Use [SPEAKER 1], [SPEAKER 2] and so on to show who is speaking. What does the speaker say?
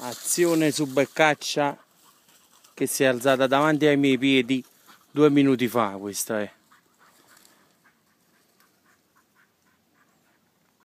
[SPEAKER 1] azione su Beccaccia che si è alzata davanti ai miei piedi due minuti fa questa è